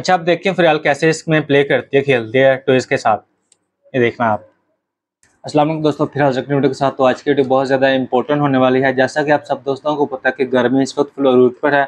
अच्छा आप देखिए फिलहाल कैसे इसमें प्ले करती है खेलती है तो इसके साथ ये देखना आप असलम दोस्तों फिर हाजिर वीडियो के साथ तो आज की वीडियो बहुत ज़्यादा इंपॉर्टेंट होने वाली है जैसा कि आप सब दोस्तों को पता है कि गर्मी इस वक्त फ्लोरूट पर है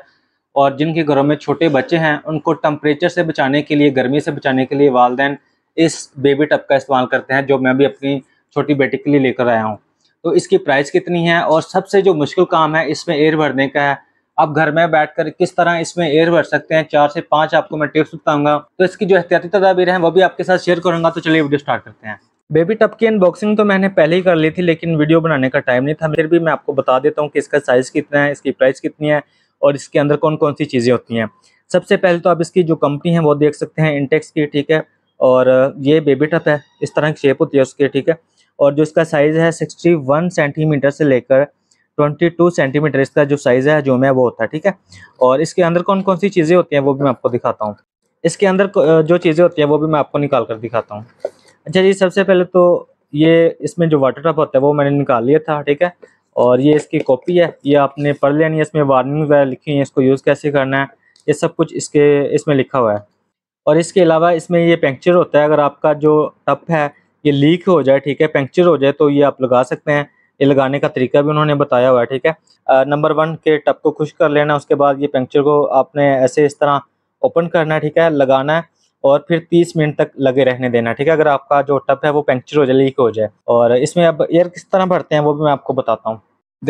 और जिनके घरों में छोटे बच्चे हैं उनको टम्परेचर से बचाने के लिए गर्मी से बचाने के लिए वालदेन इस बेबी टप का इस्तेमाल करते हैं जो मैं भी अपनी छोटी बेटी के लिए लेकर आया हूँ तो इसकी प्राइस कितनी है और सबसे जो मुश्किल काम है इसमें एयर भरने का है आप घर में बैठकर किस तरह इसमें एयर भर सकते हैं चार से पांच आपको मैं टिप्स बताऊंगा तो इसकी जो एहतियाती तदाबीर है वो भी आपके साथ शेयर करूंगा तो चलिए वीडियो स्टार्ट करते हैं बेबी टप की अनबॉक्सिंग तो मैंने पहले ही कर ली थी लेकिन वीडियो बनाने का टाइम नहीं था फिर भी मैं आपको बता देता हूँ कि इसका साइज़ कितना है इसकी प्राइस कितनी है और इसके अंदर कौन कौन सी चीज़ें होती हैं सबसे पहले तो आप इसकी जो कंपनी है वो देख सकते हैं इंटेक्स की ठीक है और ये बेबी टप है इस तरह की शेप होती है उसकी ठीक है और जो इसका साइज़ है सिक्सटी वन सेंटीमीटर से लेकर ट्वेंटी टू सेंटीमीटर इसका जो साइज है जो मैं वो होता है ठीक है और इसके अंदर कौन कौन सी चीज़ें होती हैं वो भी मैं आपको दिखाता हूँ इसके अंदर जो चीज़ें होती हैं वो भी मैं आपको निकाल कर दिखाता हूँ अच्छा जी सबसे पहले तो ये इसमें जो वाटर टप होता है वो मैंने निकाल लिया था ठीक है और ये इसकी कॉपी है ये आपने पढ़ लिया है इसमें वार्निंग वगैरह लिखी हुई है इसको यूज़ कैसे करना है ये सब कुछ इसके इसमें लिखा हुआ है और इसके अलावा इसमें ये पंक्चर होता है अगर आपका जो टप है ये लीक हो जाए ठीक है पंक्चर हो जाए तो ये आप लगा सकते हैं ये लगाने का तरीका भी उन्होंने बताया हुआ है ठीक है नंबर वन के टप को खुश कर लेना उसके बाद ये पंक्चर को आपने ऐसे इस तरह ओपन करना है ठीक है लगाना है और फिर 30 मिनट तक लगे रहने देना ठीक है अगर आपका जो टप है वो पंक्चर हो जाए लीक हो जाए और इसमें अब एयर किस तरह भरते हैं वो भी मैं आपको बताता हूँ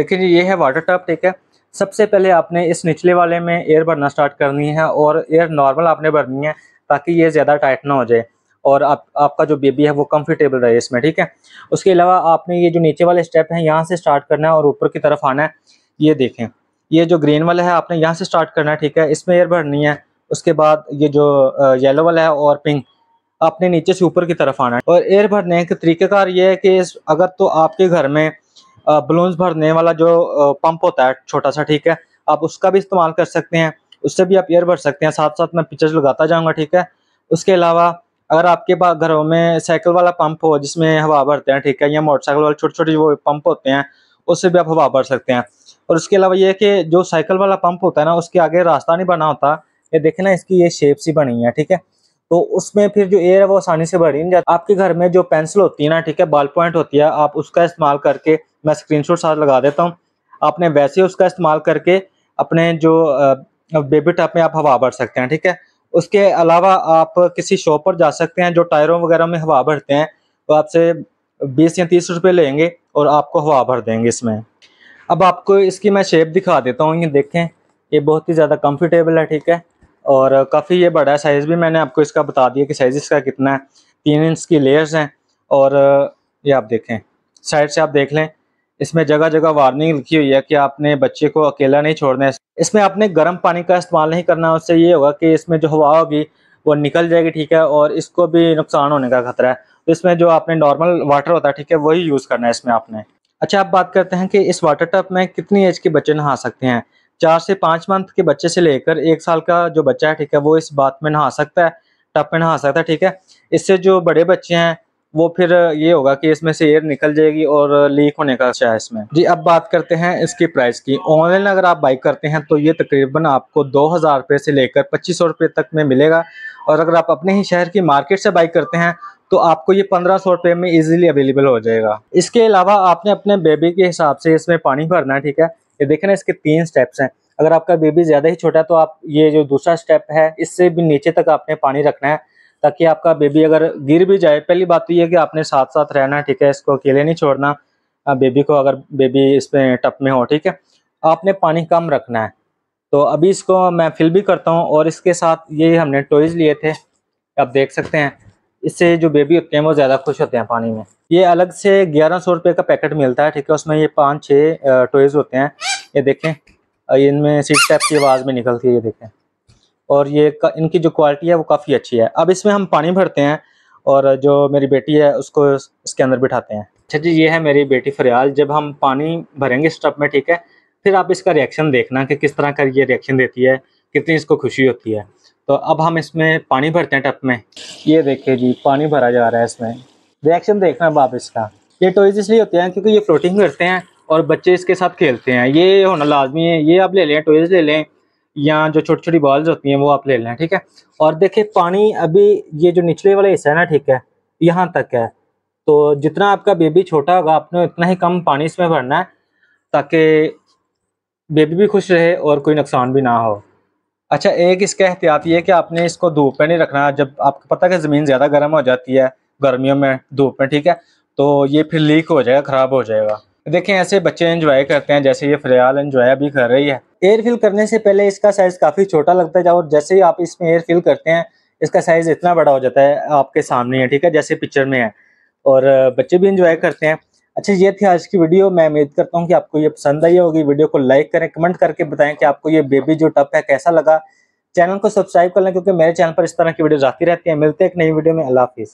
देखिए ये है वाटर टप ठीक है सबसे पहले आपने इस निचले वाले में एयर भरना स्टार्ट करनी है और एयर नॉर्मल आपने भरनी है ताकि ये ज़्यादा टाइट ना हो जाए और आप आपका जो बेबी है वो कंफर्टेबल रहे इसमें ठीक है उसके अलावा आपने ये जो नीचे वाले स्टेप हैं यहाँ से स्टार्ट करना है और ऊपर की तरफ आना है ये देखें ये जो ग्रीन वाला है आपने यहाँ से स्टार्ट करना है ठीक है इसमें एयर भरनी है उसके बाद ये जो येलो वाला है और पिंक आपने नीचे से ऊपर की तरफ आना है और एयर भरने का तरीक़ेकार ये है कि अगर तो आपके घर में बलून्स भरने वाला जो पंप होता है छोटा सा ठीक है आप उसका भी इस्तेमाल कर सकते हैं उससे भी आप एयर भर सकते हैं साथ साथ मैं पिक्चर्स लगाता जाऊँगा ठीक है उसके अलावा अगर आपके पास घरों में साइकिल वाला पंप हो जिसमें हवा भरते हैं ठीक है या मोटरसाइकिल वाले छोटे छोटे जो पंप होते हैं उससे भी आप हवा भर सकते हैं और उसके अलावा ये है कि जो साइकिल वाला पंप होता है ना उसके आगे रास्ता नहीं बना होता ये देखे ना इसकी ये शेप सी बनी है ठीक है तो उसमें फिर जो एयर है वो आसानी से भरी नहीं जाती आपके घर में जो पेंसिल होती है ना ठीक है बाल पॉइंट होती है आप उसका इस्तेमाल करके मैं स्क्रीन साथ लगा देता हूँ आपने वैसे उसका इस्तेमाल करके अपने जो बेबी टप में आप हवा भर सकते हैं ठीक है उसके अलावा आप किसी शॉप पर जा सकते हैं जो टायरों वगैरह में हवा भरते हैं तो आपसे बीस या तीस रुपये लेंगे और आपको हवा भर देंगे इसमें अब आपको इसकी मैं शेप दिखा देता हूँ ये देखें ये बहुत ही ज़्यादा कम्फर्टेबल है ठीक है और काफ़ी ये बड़ा है साइज़ भी मैंने आपको इसका बता दिया कि साइज़ इसका कितना है तीन इंच की लेयर्स हैं और ये आप देखें साइड से आप देख लें इसमें जगह जगह वार्निंग लिखी हुई है कि आपने बच्चे को अकेला नहीं छोड़ना है इसमें आपने गर्म पानी का इस्तेमाल नहीं करना उससे ये होगा कि इसमें जो हवा होगी वो निकल जाएगी ठीक है और इसको भी नुकसान होने का खतरा है तो इसमें जो आपने नॉर्मल वाटर होता है ठीक है वही यूज़ करना है इसमें आपने अच्छा आप बात करते हैं कि इस वाटर टप में कितनी एज के बच्चे नहा सकते हैं चार से पाँच मंथ के बच्चे से लेकर एक साल का जो बच्चा है ठीक है वो इस बात में नहा सकता है टप में नहा सकता है ठीक है इससे जो बड़े बच्चे हैं वो फिर ये होगा कि इसमें से एयर निकल जाएगी और लीक होने का अच्छा है इसमें जी अब बात करते हैं इसकी प्राइस की ऑनलाइन अगर आप बाइक करते हैं तो ये तकरीबन आपको दो हज़ार रुपये से लेकर पच्चीस सौ रुपये तक में मिलेगा और अगर आप अपने ही शहर की मार्केट से बाइक करते हैं तो आपको ये पंद्रह सौ रुपये में इजीली अवेलेबल हो जाएगा इसके अलावा आपने अपने बेबी के हिसाब से इसमें पानी भरना है ठीक है ये देखे ना इसके तीन स्टेप्स हैं अगर आपका बेबी ज़्यादा ही छोटा है तो आप ये जो दूसरा स्टेप है इससे भी नीचे तक आपने पानी रखना है ताकि आपका बेबी अगर गिर भी जाए पहली बात तो ये कि आपने साथ साथ रहना है ठीक है इसको अकेले नहीं छोड़ना बेबी को अगर बेबी इसमें टप में हो ठीक है आपने पानी कम रखना है तो अभी इसको मैं फिल भी करता हूँ और इसके साथ ये हमने टॉयज लिए थे आप देख सकते हैं इससे जो बेबी होते हैं वो ज़्यादा खुश होते हैं पानी में ये अलग से ग्यारह सौ रुपये का पैकेट मिलता है ठीक है उसमें ये पाँच छः टॉयज़ होते हैं ये देखें इनमें सीट टैप की आवाज़ में निकलती है ये देखें और ये इनकी जो क्वालिटी है वो काफ़ी अच्छी है अब इसमें हम पानी भरते हैं और जो मेरी बेटी है उसको इसके अंदर बिठाते हैं अच्छा जी ये है मेरी बेटी फरियाल जब हम पानी भरेंगे इस टप में ठीक है फिर आप इसका रिएक्शन देखना कि किस तरह का ये रिएक्शन देती है कितनी इसको खुशी होती है तो अब हम इसमें पानी भरते हैं टप में ये देखिए जी पानी भरा जा रहा है इसमें रिएक्शन देखना अब आप इसका ये टॉयज इसलिए होते हैं क्योंकि ये फ्लोटिंग करते हैं और बच्चे इसके साथ खेलते हैं ये होना लाजमी है ये आप ले लें टॉयज ले लें या जो छोटी छोटी बॉल्स होती हैं वो आप ले लें ठीक है और देखिए पानी अभी ये जो निचले वाला हिस्सा है ना ठीक है यहाँ तक है तो जितना आपका बेबी छोटा होगा आपने उतना ही कम पानी इसमें भरना है ताकि बेबी भी खुश रहे और कोई नुकसान भी ना हो अच्छा एक इसका एहतियात ये कि आपने इसको धूप में नहीं रखना जब आपको पता है कि ज़मीन ज़्यादा गर्म हो जाती है गर्मियों में धूप में ठीक है तो ये फिर लीक हो जाएगा ख़राब हो जाएगा देखें ऐसे बच्चे इन्जॉय करते हैं जैसे ये फ़िलहाल इन्जॉय अभी कर रही है एयर फिल करने से पहले इसका साइज काफी छोटा लगता है और जैसे ही आप इसमें एयर फिल करते हैं इसका साइज इतना बड़ा हो जाता है आपके सामने है ठीक है जैसे पिक्चर में है और बच्चे भी इंजॉय करते हैं अच्छा ये थी आज की वीडियो मैं उम्मीद करता हूँ कि आपको ये पसंद आई होगी वीडियो को लाइक करें कमेंट करके बताएं कि आपको ये बेबी जो टप है कैसा लगा चैनल को सब्सक्राइब कर लें क्योंकि मेरे चैनल पर इस तरह की वीडियोज आती रहती है मिलते हैं एक नई वीडियो में अल्लाह हाफिज़